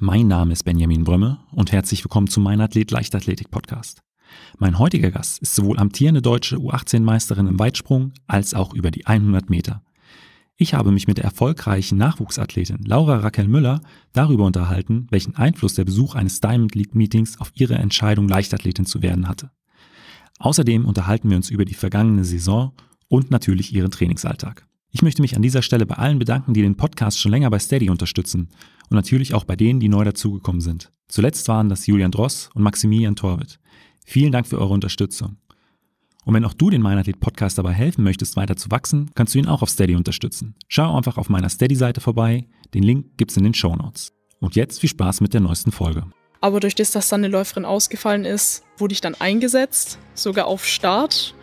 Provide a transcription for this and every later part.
Mein Name ist Benjamin Brömme und herzlich willkommen zu meinem Athlet Leichtathletik Podcast. Mein heutiger Gast ist sowohl amtierende deutsche U18-Meisterin im Weitsprung als auch über die 100 Meter. Ich habe mich mit der erfolgreichen Nachwuchsathletin Laura Raquel Müller darüber unterhalten, welchen Einfluss der Besuch eines Diamond League Meetings auf ihre Entscheidung, Leichtathletin zu werden hatte. Außerdem unterhalten wir uns über die vergangene Saison und natürlich ihren Trainingsalltag. Ich möchte mich an dieser Stelle bei allen bedanken, die den Podcast schon länger bei Steady unterstützen und natürlich auch bei denen, die neu dazugekommen sind. Zuletzt waren das Julian Dross und Maximilian Torwitt. Vielen Dank für eure Unterstützung. Und wenn auch du den Meinathlet Podcast dabei helfen möchtest, weiter zu wachsen, kannst du ihn auch auf Steady unterstützen. Schau einfach auf meiner Steady-Seite vorbei. Den Link gibt's in den Show Notes. Und jetzt viel Spaß mit der neuesten Folge. Aber durch das, dass dann eine Läuferin ausgefallen ist, wurde ich dann eingesetzt, sogar auf Start.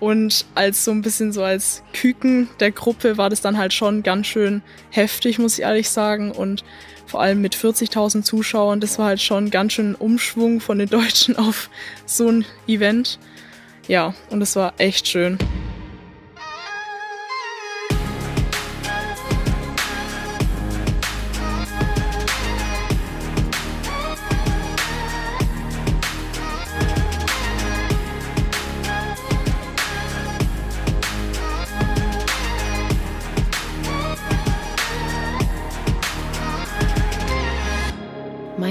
Und als so ein bisschen so als Küken der Gruppe war das dann halt schon ganz schön heftig, muss ich ehrlich sagen. Und vor allem mit 40.000 Zuschauern, das war halt schon ganz schön ein Umschwung von den Deutschen auf so ein Event. Ja, und es war echt schön.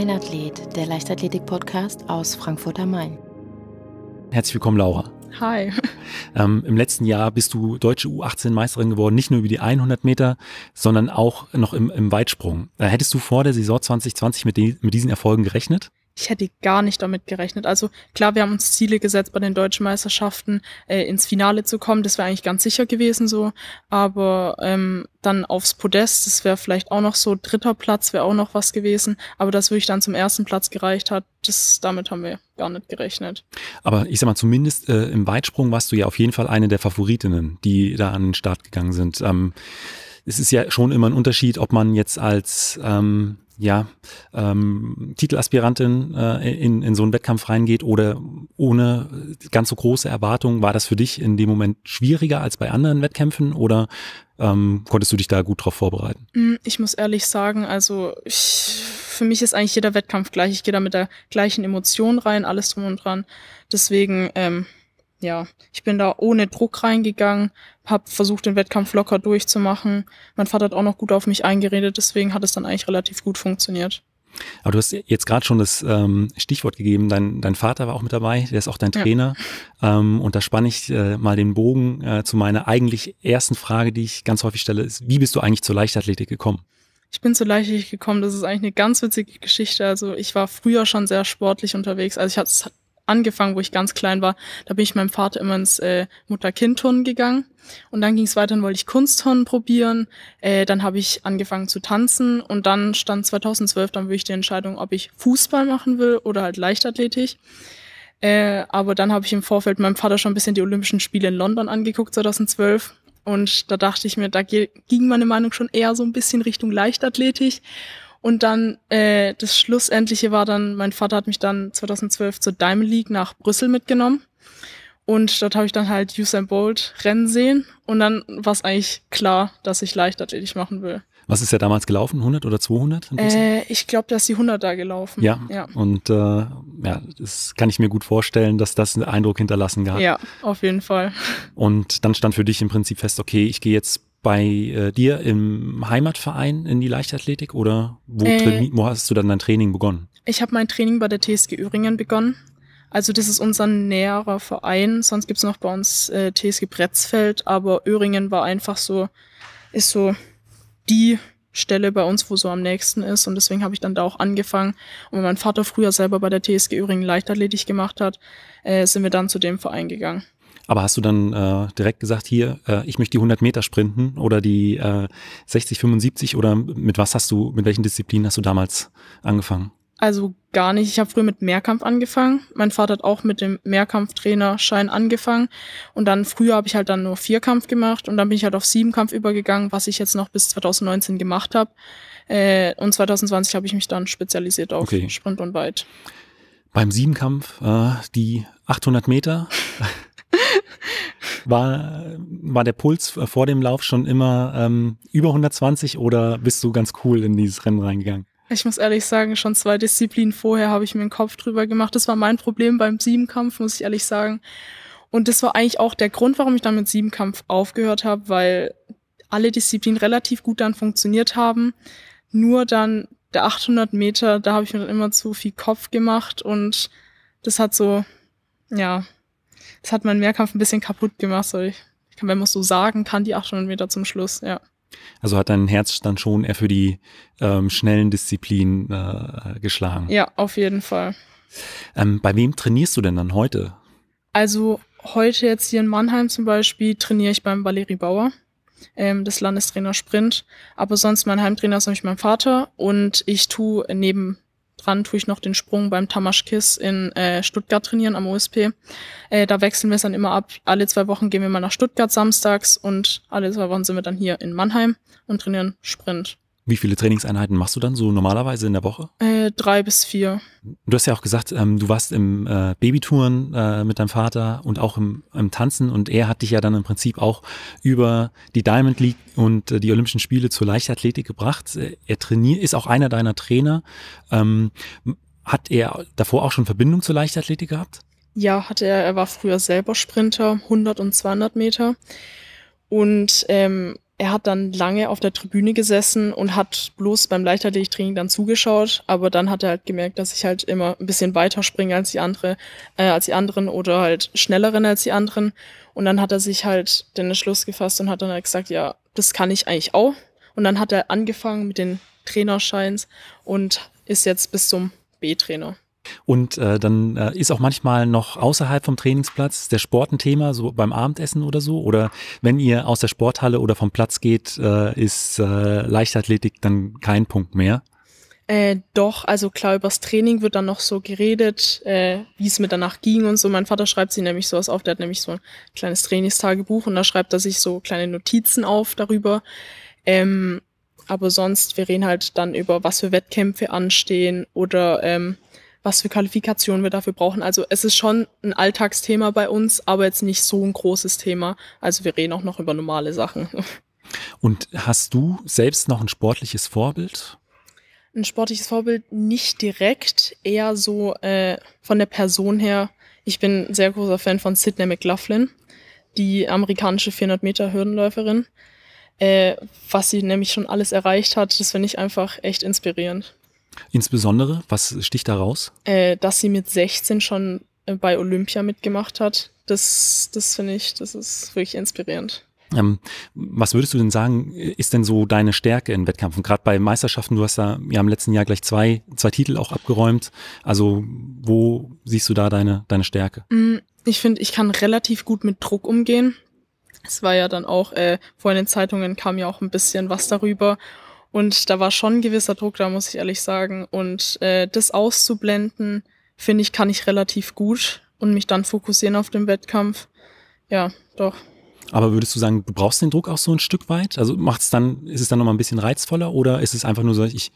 Mein Athlet, der Leichtathletik-Podcast aus Frankfurt am Main. Herzlich willkommen, Laura. Hi. Ähm, Im letzten Jahr bist du deutsche U18-Meisterin geworden, nicht nur über die 100 Meter, sondern auch noch im, im Weitsprung. Äh, hättest du vor der Saison 2020 mit, die, mit diesen Erfolgen gerechnet? ich hätte gar nicht damit gerechnet. Also klar, wir haben uns Ziele gesetzt, bei den deutschen Meisterschaften äh, ins Finale zu kommen. Das wäre eigentlich ganz sicher gewesen so. Aber ähm, dann aufs Podest, das wäre vielleicht auch noch so dritter Platz, wäre auch noch was gewesen. Aber dass wirklich dann zum ersten Platz gereicht hat, das, damit haben wir gar nicht gerechnet. Aber ich sag mal, zumindest äh, im Weitsprung warst du ja auf jeden Fall eine der Favoritinnen, die da an den Start gegangen sind. Ähm, es ist ja schon immer ein Unterschied, ob man jetzt als ähm, ja, ähm, Titelaspirantin äh, in, in so einen Wettkampf reingeht oder ohne ganz so große Erwartungen, war das für dich in dem Moment schwieriger als bei anderen Wettkämpfen oder ähm, konntest du dich da gut drauf vorbereiten? Mm, ich muss ehrlich sagen, also ich, für mich ist eigentlich jeder Wettkampf gleich. Ich gehe da mit der gleichen Emotion rein, alles drum und dran. Deswegen ähm, ja, ich bin da ohne Druck reingegangen, habe versucht, den Wettkampf locker durchzumachen. Mein Vater hat auch noch gut auf mich eingeredet, deswegen hat es dann eigentlich relativ gut funktioniert. Aber du hast jetzt gerade schon das ähm, Stichwort gegeben, dein, dein Vater war auch mit dabei, der ist auch dein Trainer. Ja. Ähm, und da spanne ich äh, mal den Bogen äh, zu meiner eigentlich ersten Frage, die ich ganz häufig stelle, ist, wie bist du eigentlich zur Leichtathletik gekommen? Ich bin zur Leichtathletik gekommen, das ist eigentlich eine ganz witzige Geschichte. Also ich war früher schon sehr sportlich unterwegs. Also ich hatte angefangen, wo ich ganz klein war, da bin ich meinem Vater immer ins äh, Mutter-Kind-Turnen gegangen. Und dann ging es weiter, dann wollte ich Kunstturnen probieren. Äh, dann habe ich angefangen zu tanzen und dann stand 2012 dann wirklich die Entscheidung, ob ich Fußball machen will oder halt Leichtathletik. Äh, aber dann habe ich im Vorfeld meinem Vater schon ein bisschen die Olympischen Spiele in London angeguckt, 2012. Und da dachte ich mir, da ging meine Meinung schon eher so ein bisschen Richtung Leichtathletik. Und dann äh, das Schlussendliche war dann, mein Vater hat mich dann 2012 zur Diamond League nach Brüssel mitgenommen. Und dort habe ich dann halt Usain Bolt rennen sehen. Und dann war es eigentlich klar, dass ich Leichtathletik machen will. Was ist ja damals gelaufen? 100 oder 200? Äh, ich glaube, da ist die 100 da gelaufen. Ja. ja. Und äh, ja, das kann ich mir gut vorstellen, dass das einen Eindruck hinterlassen hat. Ja, auf jeden Fall. Und dann stand für dich im Prinzip fest, okay, ich gehe jetzt bei äh, dir im Heimatverein in die Leichtathletik oder wo, äh, wo hast du dann dein Training begonnen? Ich habe mein Training bei der TSG Öhringen begonnen. Also das ist unser näherer Verein. Sonst gibt's noch bei uns äh, TSG Bretzfeld, aber Öhringen war einfach so, ist so die Stelle bei uns, wo so am nächsten ist. Und deswegen habe ich dann da auch angefangen. Und weil mein Vater früher selber bei der TSG Öhringen Leichtathletik gemacht hat, äh, sind wir dann zu dem Verein gegangen. Aber hast du dann äh, direkt gesagt, hier, äh, ich möchte die 100 Meter sprinten oder die äh, 60, 75 oder mit was hast du, mit welchen Disziplinen hast du damals angefangen? Also gar nicht. Ich habe früher mit Mehrkampf angefangen. Mein Vater hat auch mit dem Mehrkampftrainerschein angefangen. Und dann früher habe ich halt dann nur Vierkampf gemacht und dann bin ich halt auf Siebenkampf übergegangen, was ich jetzt noch bis 2019 gemacht habe. Äh, und 2020 habe ich mich dann spezialisiert auf okay. Sprint und Weit. Beim Siebenkampf äh, die 800 Meter. War, war der Puls äh, vor dem Lauf schon immer ähm, über 120 oder bist du ganz cool in dieses Rennen reingegangen? Ich muss ehrlich sagen, schon zwei Disziplinen vorher habe ich mir den Kopf drüber gemacht. Das war mein Problem beim Siebenkampf, muss ich ehrlich sagen. Und das war eigentlich auch der Grund, warum ich dann mit Siebenkampf aufgehört habe, weil alle Disziplinen relativ gut dann funktioniert haben. Nur dann der 800 Meter, da habe ich mir dann immer zu viel Kopf gemacht und das hat so, ja, das hat meinen Mehrkampf ein bisschen kaputt gemacht, so ich, kann, wenn man es so sagen kann, die 800 Meter zum Schluss, ja. Also hat dein Herz dann schon eher für die ähm, schnellen Disziplinen äh, geschlagen. Ja, auf jeden Fall. Ähm, bei wem trainierst du denn dann heute? Also heute jetzt hier in Mannheim zum Beispiel trainiere ich beim Valerie Bauer ähm, des Landestrainer Sprint. Aber sonst mein Heimtrainer ist nämlich mein Vater und ich tue neben dran tue ich noch den Sprung beim Tamaschkiss in äh, Stuttgart trainieren am OSP. Äh, da wechseln wir es dann immer ab. Alle zwei Wochen gehen wir mal nach Stuttgart samstags und alle zwei Wochen sind wir dann hier in Mannheim und trainieren Sprint. Wie viele Trainingseinheiten machst du dann so normalerweise in der Woche? Äh, drei bis vier. Du hast ja auch gesagt, ähm, du warst im äh, Babytouren äh, mit deinem Vater und auch im, im, Tanzen und er hat dich ja dann im Prinzip auch über die Diamond League und äh, die Olympischen Spiele zur Leichtathletik gebracht. Äh, er trainiert, ist auch einer deiner Trainer. Ähm, hat er davor auch schon Verbindung zur Leichtathletik gehabt? Ja, hatte er. Er war früher selber Sprinter, 100 und 200 Meter. Und ähm, er hat dann lange auf der Tribüne gesessen und hat bloß beim Leichtathletiktraining dann zugeschaut, aber dann hat er halt gemerkt, dass ich halt immer ein bisschen weiter springe als die andere, äh, als die anderen oder halt schneller als die anderen. Und dann hat er sich halt den Entschluss gefasst und hat dann halt gesagt, ja, das kann ich eigentlich auch. Und dann hat er angefangen mit den Trainerscheins und ist jetzt bis zum B-Trainer. Und äh, dann äh, ist auch manchmal noch außerhalb vom Trainingsplatz der Sport ein Thema, so beim Abendessen oder so. Oder wenn ihr aus der Sporthalle oder vom Platz geht, äh, ist äh, Leichtathletik dann kein Punkt mehr. Äh, doch, also klar, übers Training wird dann noch so geredet, äh, wie es mir danach ging und so. Mein Vater schreibt sich nämlich sowas auf, der hat nämlich so ein kleines Trainingstagebuch und da schreibt er sich so kleine Notizen auf darüber. Ähm, aber sonst, wir reden halt dann über, was für Wettkämpfe anstehen oder ähm, was für Qualifikationen wir dafür brauchen. Also es ist schon ein Alltagsthema bei uns, aber jetzt nicht so ein großes Thema. Also wir reden auch noch über normale Sachen. Und hast du selbst noch ein sportliches Vorbild? Ein sportliches Vorbild nicht direkt, eher so äh, von der Person her. Ich bin ein sehr großer Fan von Sidney McLaughlin, die amerikanische 400 Meter Hürdenläuferin. Äh, was sie nämlich schon alles erreicht hat, das finde ich einfach echt inspirierend. Insbesondere, was sticht da raus? Äh, dass sie mit 16 schon äh, bei Olympia mitgemacht hat. Das, das finde ich, das ist wirklich inspirierend. Ähm, was würdest du denn sagen, ist denn so deine Stärke in Wettkämpfen? Gerade bei Meisterschaften, du hast da ja im letzten Jahr gleich zwei, zwei Titel auch abgeräumt. Also, wo siehst du da deine, deine Stärke? Mm, ich finde, ich kann relativ gut mit Druck umgehen. Es war ja dann auch, äh, vor den Zeitungen kam ja auch ein bisschen was darüber. Und da war schon ein gewisser Druck da, muss ich ehrlich sagen. Und äh, das auszublenden, finde ich, kann ich relativ gut und mich dann fokussieren auf den Wettkampf. Ja, doch. Aber würdest du sagen, du brauchst den Druck auch so ein Stück weit? Also macht es dann, ist es dann nochmal ein bisschen reizvoller oder ist es einfach nur so, ich,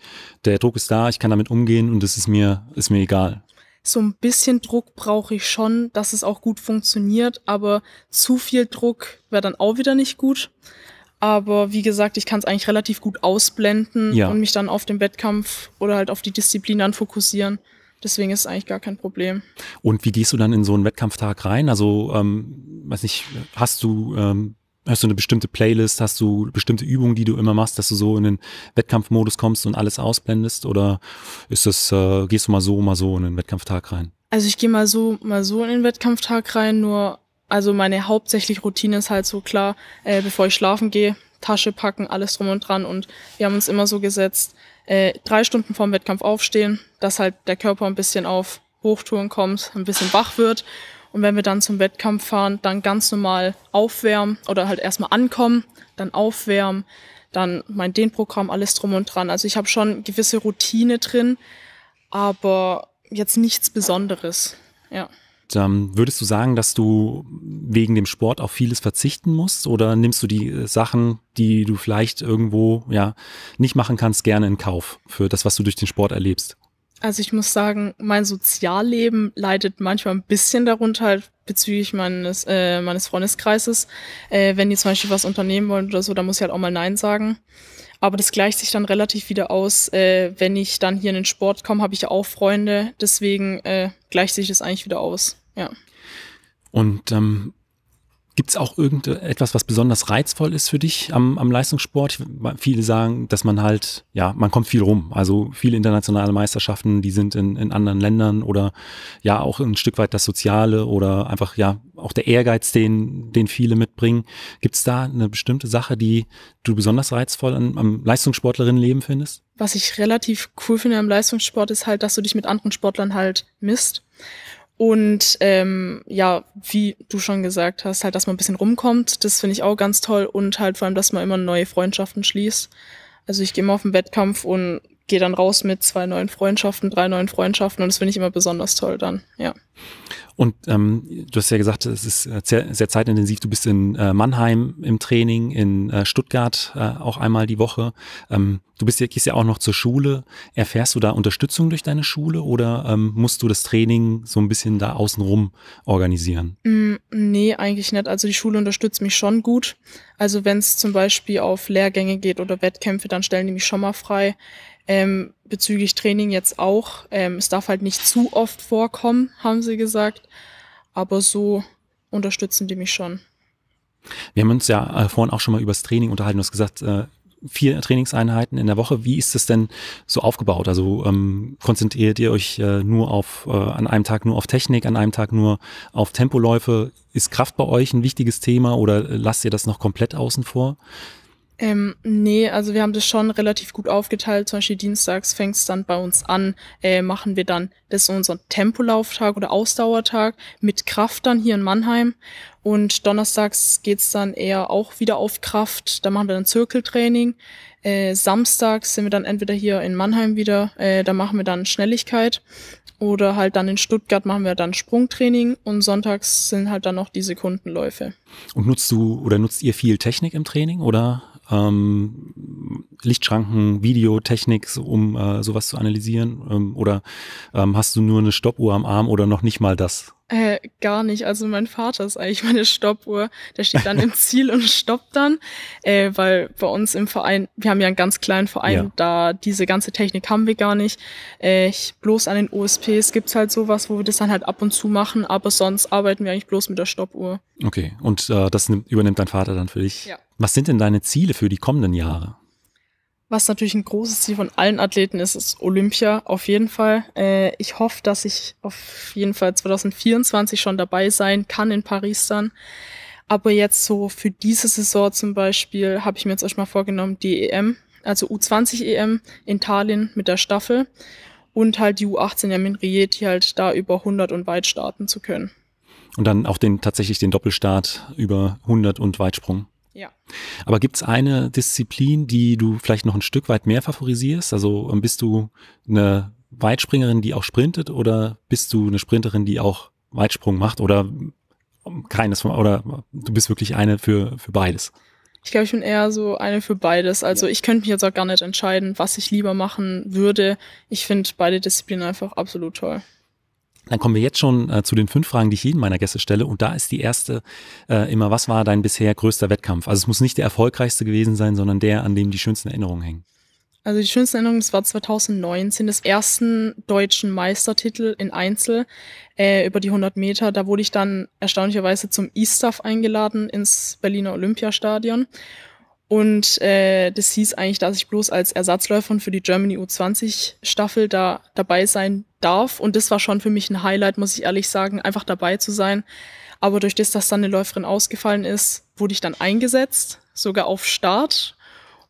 der Druck ist da, ich kann damit umgehen und es ist mir, ist mir egal? So ein bisschen Druck brauche ich schon, dass es auch gut funktioniert, aber zu viel Druck wäre dann auch wieder nicht gut. Aber wie gesagt, ich kann es eigentlich relativ gut ausblenden ja. und mich dann auf den Wettkampf oder halt auf die Disziplin dann fokussieren. Deswegen ist es eigentlich gar kein Problem. Und wie gehst du dann in so einen Wettkampftag rein? Also, ähm, weiß nicht, hast du, ähm, hast du eine bestimmte Playlist, hast du bestimmte Übungen, die du immer machst, dass du so in den Wettkampfmodus kommst und alles ausblendest? Oder ist das, äh, gehst du mal so, mal so in den Wettkampftag rein? Also ich gehe mal so, mal so in den Wettkampftag rein, nur also meine hauptsächlich Routine ist halt so klar, äh, bevor ich schlafen gehe, Tasche packen, alles drum und dran. Und wir haben uns immer so gesetzt, äh, drei Stunden vorm Wettkampf aufstehen, dass halt der Körper ein bisschen auf Hochtouren kommt, ein bisschen wach wird. Und wenn wir dann zum Wettkampf fahren, dann ganz normal aufwärmen oder halt erstmal ankommen, dann aufwärmen, dann mein Dehnprogramm, alles drum und dran. Also ich habe schon gewisse Routine drin, aber jetzt nichts Besonderes. Ja ähm, würdest du sagen, dass du wegen dem Sport auf vieles verzichten musst oder nimmst du die äh, Sachen, die du vielleicht irgendwo ja nicht machen kannst, gerne in Kauf für das, was du durch den Sport erlebst? Also ich muss sagen, mein Sozialleben leidet manchmal ein bisschen darunter halt bezüglich meines, äh, meines Freundeskreises. Äh, wenn die zum Beispiel was unternehmen wollen oder so, dann muss ich halt auch mal Nein sagen. Aber das gleicht sich dann relativ wieder aus. Äh, wenn ich dann hier in den Sport komme, habe ich ja auch Freunde. Deswegen äh, gleicht sich das eigentlich wieder aus. Ja. Und ähm, Gibt es auch irgendetwas, was besonders reizvoll ist für dich am, am Leistungssport? Viele sagen, dass man halt, ja, man kommt viel rum. Also viele internationale Meisterschaften, die sind in, in anderen Ländern oder ja, auch ein Stück weit das Soziale oder einfach ja, auch der Ehrgeiz, den, den viele mitbringen. Gibt es da eine bestimmte Sache, die du besonders reizvoll an, am Leistungssportlerinnenleben findest? Was ich relativ cool finde am Leistungssport ist halt, dass du dich mit anderen Sportlern halt misst. Und ähm, ja, wie du schon gesagt hast, halt, dass man ein bisschen rumkommt, das finde ich auch ganz toll. Und halt vor allem, dass man immer neue Freundschaften schließt. Also ich gehe mal auf den Wettkampf und gehe dann raus mit zwei neuen Freundschaften, drei neuen Freundschaften und das finde ich immer besonders toll dann, ja. Und ähm, du hast ja gesagt, es ist äh, sehr, sehr zeitintensiv. Du bist in äh, Mannheim im Training, in äh, Stuttgart äh, auch einmal die Woche. Ähm, du bist ja, gehst ja auch noch zur Schule. Erfährst du da Unterstützung durch deine Schule oder ähm, musst du das Training so ein bisschen da außenrum organisieren? Mm, nee, eigentlich nicht. Also die Schule unterstützt mich schon gut. Also wenn es zum Beispiel auf Lehrgänge geht oder Wettkämpfe, dann stellen die mich schon mal frei ähm, bezüglich Training jetzt auch. Ähm, es darf halt nicht zu oft vorkommen, haben sie gesagt. Aber so unterstützen die mich schon. Wir haben uns ja äh, vorhin auch schon mal über das Training unterhalten. Du hast gesagt, äh, vier Trainingseinheiten in der Woche. Wie ist das denn so aufgebaut? Also ähm, konzentriert ihr euch äh, nur auf, äh, an einem Tag nur auf Technik, an einem Tag nur auf Tempoläufe? Ist Kraft bei euch ein wichtiges Thema oder äh, lasst ihr das noch komplett außen vor? Ähm, nee, also wir haben das schon relativ gut aufgeteilt. Zum Beispiel dienstags fängt es dann bei uns an, äh, machen wir dann, das ist unser Tempolauftag oder Ausdauertag mit Kraft dann hier in Mannheim. Und donnerstags geht's dann eher auch wieder auf Kraft. Da machen wir dann Zirkeltraining. Äh, samstags sind wir dann entweder hier in Mannheim wieder, äh, da machen wir dann Schnelligkeit. Oder halt dann in Stuttgart machen wir dann Sprungtraining und sonntags sind halt dann noch die Sekundenläufe. Und nutzt du oder nutzt ihr viel Technik im Training oder ähm, Lichtschranken, Videotechnik, um äh, sowas zu analysieren? Ähm, oder ähm, hast du nur eine Stoppuhr am Arm oder noch nicht mal das? Äh, gar nicht. Also mein Vater ist eigentlich meine Stoppuhr. Der steht dann im Ziel und stoppt dann, äh, weil bei uns im Verein, wir haben ja einen ganz kleinen Verein, ja. da diese ganze Technik haben wir gar nicht. Äh, ich, bloß an den OSPs gibt's halt sowas, wo wir das dann halt ab und zu machen, aber sonst arbeiten wir eigentlich bloß mit der Stoppuhr. Okay, und äh, das übernimmt dein Vater dann für dich. Ja. Was sind denn deine Ziele für die kommenden Jahre? Was natürlich ein großes Ziel von allen Athleten ist, ist Olympia auf jeden Fall. Äh, ich hoffe, dass ich auf jeden Fall 2024 schon dabei sein kann in Paris dann. Aber jetzt so für diese Saison zum Beispiel habe ich mir jetzt erstmal vorgenommen, die EM, also U20 EM in Tallinn mit der Staffel und halt die U18 EM in Rieti halt da über 100 und weit starten zu können. Und dann auch den tatsächlich den Doppelstart über 100 und Weitsprung. Ja. Aber gibt es eine Disziplin, die du vielleicht noch ein Stück weit mehr favorisierst? Also ähm, bist du eine Weitspringerin, die auch sprintet oder bist du eine Sprinterin, die auch Weitsprung macht oder ähm, keines von, oder du bist wirklich eine für, für beides? Ich glaube, ich bin eher so eine für beides. Also ja. ich könnte mich jetzt auch gar nicht entscheiden, was ich lieber machen würde. Ich finde beide Disziplinen einfach absolut toll. Dann kommen wir jetzt schon äh, zu den fünf Fragen, die ich jeden meiner Gäste stelle. Und da ist die erste äh, immer, was war dein bisher größter Wettkampf? Also es muss nicht der erfolgreichste gewesen sein, sondern der, an dem die schönsten Erinnerungen hängen. Also die schönsten Erinnerungen, das war 2019, des ersten deutschen Meistertitel in Einzel äh, über die 100 Meter. Da wurde ich dann erstaunlicherweise zum E-Staff eingeladen ins Berliner Olympiastadion. Und äh, das hieß eigentlich, dass ich bloß als Ersatzläuferin für die Germany U20-Staffel da dabei sein darf. Und das war schon für mich ein Highlight, muss ich ehrlich sagen, einfach dabei zu sein. Aber durch das, dass dann eine Läuferin ausgefallen ist, wurde ich dann eingesetzt, sogar auf Start.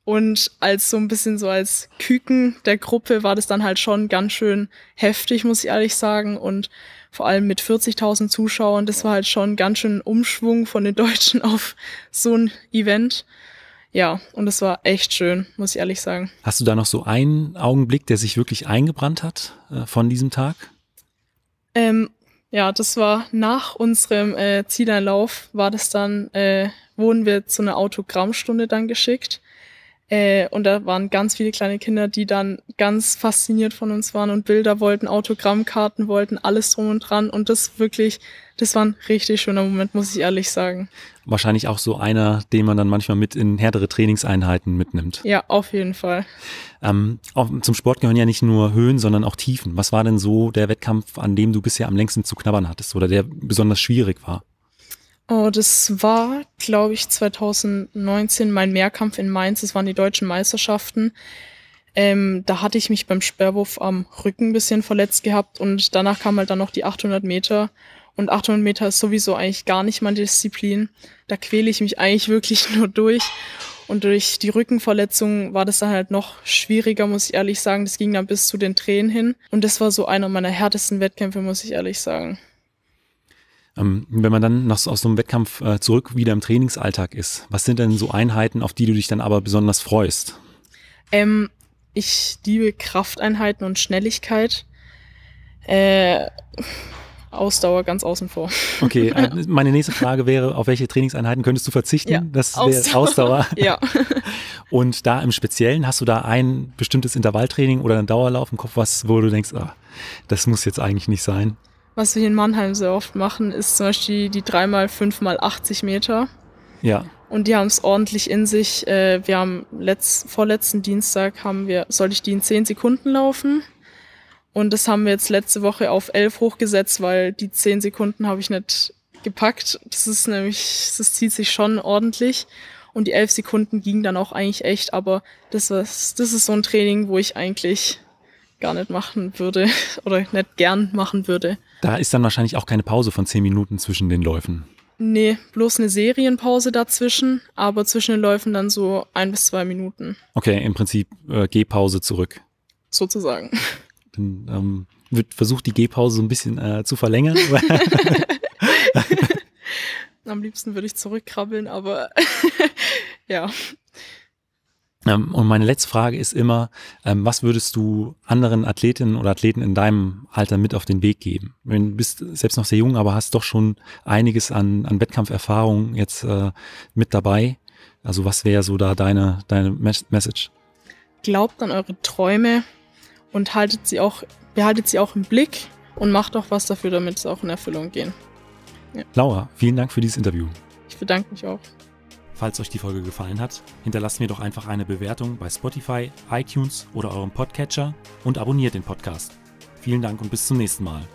Und als so ein bisschen so als Küken der Gruppe war das dann halt schon ganz schön heftig, muss ich ehrlich sagen. Und vor allem mit 40.000 Zuschauern, das war halt schon ganz schön ein Umschwung von den Deutschen auf so ein Event ja, und es war echt schön, muss ich ehrlich sagen. Hast du da noch so einen Augenblick, der sich wirklich eingebrannt hat äh, von diesem Tag? Ähm, ja, das war nach unserem äh, Zieleinlauf, war das dann, äh, wurden wir zu einer Autogrammstunde dann geschickt. Äh, und da waren ganz viele kleine Kinder, die dann ganz fasziniert von uns waren und Bilder wollten, Autogrammkarten wollten, alles drum und dran. Und das wirklich, das war ein richtig schöner Moment, muss ich ehrlich sagen. Wahrscheinlich auch so einer, den man dann manchmal mit in härtere Trainingseinheiten mitnimmt. Ja, auf jeden Fall. Ähm, auch zum Sport gehören ja nicht nur Höhen, sondern auch Tiefen. Was war denn so der Wettkampf, an dem du bisher am längsten zu knabbern hattest oder der besonders schwierig war? Oh, das war, glaube ich, 2019 mein Mehrkampf in Mainz. Das waren die deutschen Meisterschaften. Ähm, da hatte ich mich beim Sperrwurf am Rücken ein bisschen verletzt gehabt und danach kam halt dann noch die 800 Meter. Und 800 Meter ist sowieso eigentlich gar nicht meine Disziplin. Da quäle ich mich eigentlich wirklich nur durch. Und durch die Rückenverletzung war das dann halt noch schwieriger, muss ich ehrlich sagen. Das ging dann bis zu den Tränen hin. Und das war so einer meiner härtesten Wettkämpfe, muss ich ehrlich sagen. Ähm, wenn man dann nach, aus so einem Wettkampf äh, zurück wieder im Trainingsalltag ist, was sind denn so Einheiten, auf die du dich dann aber besonders freust? Ähm, ich liebe Krafteinheiten und Schnelligkeit. Äh, Ausdauer ganz außen vor. Okay, äh, meine nächste Frage wäre, auf welche Trainingseinheiten könntest du verzichten? Ja, das wäre Ausdauer. ja. Und da im Speziellen, hast du da ein bestimmtes Intervalltraining oder einen Dauerlauf im Kopf, was, wo du denkst, ah, das muss jetzt eigentlich nicht sein? Was wir hier in Mannheim sehr oft machen, ist zum Beispiel die 3x5x80 Meter. Ja. Und die haben es ordentlich in sich. Äh, wir haben letzt, vorletzten Dienstag haben wir, sollte ich die in 10 Sekunden laufen. Und das haben wir jetzt letzte Woche auf 11 hochgesetzt, weil die 10 Sekunden habe ich nicht gepackt. Das ist nämlich, das zieht sich schon ordentlich. Und die 11 Sekunden gingen dann auch eigentlich echt, aber das, ist das ist so ein Training, wo ich eigentlich gar nicht machen würde oder nicht gern machen würde. Da ist dann wahrscheinlich auch keine Pause von zehn Minuten zwischen den Läufen. Nee, bloß eine Serienpause dazwischen, aber zwischen den Läufen dann so ein bis zwei Minuten. Okay, im Prinzip äh, Gehpause zurück. Sozusagen. Dann ähm, wird versucht, die Gehpause so ein bisschen äh, zu verlängern. Am liebsten würde ich zurückkrabbeln, aber ja. Ähm, und meine letzte Frage ist immer, ähm, was würdest du anderen Athletinnen oder Athleten in deinem Alter mit auf den Weg geben? Du bist selbst noch sehr jung, aber hast doch schon einiges an, an Wettkampferfahrung jetzt äh, mit dabei. Also was wäre so da deine, deine Message? Glaubt an eure Träume und haltet sie auch, behaltet sie auch im Blick und macht auch was dafür, damit es auch in Erfüllung gehen. Ja. Laura, vielen Dank für dieses Interview. Ich bedanke mich auch. Falls euch die Folge gefallen hat, hinterlasst mir doch einfach eine Bewertung bei Spotify, iTunes oder eurem Podcatcher und abonniert den Podcast. Vielen Dank und bis zum nächsten Mal.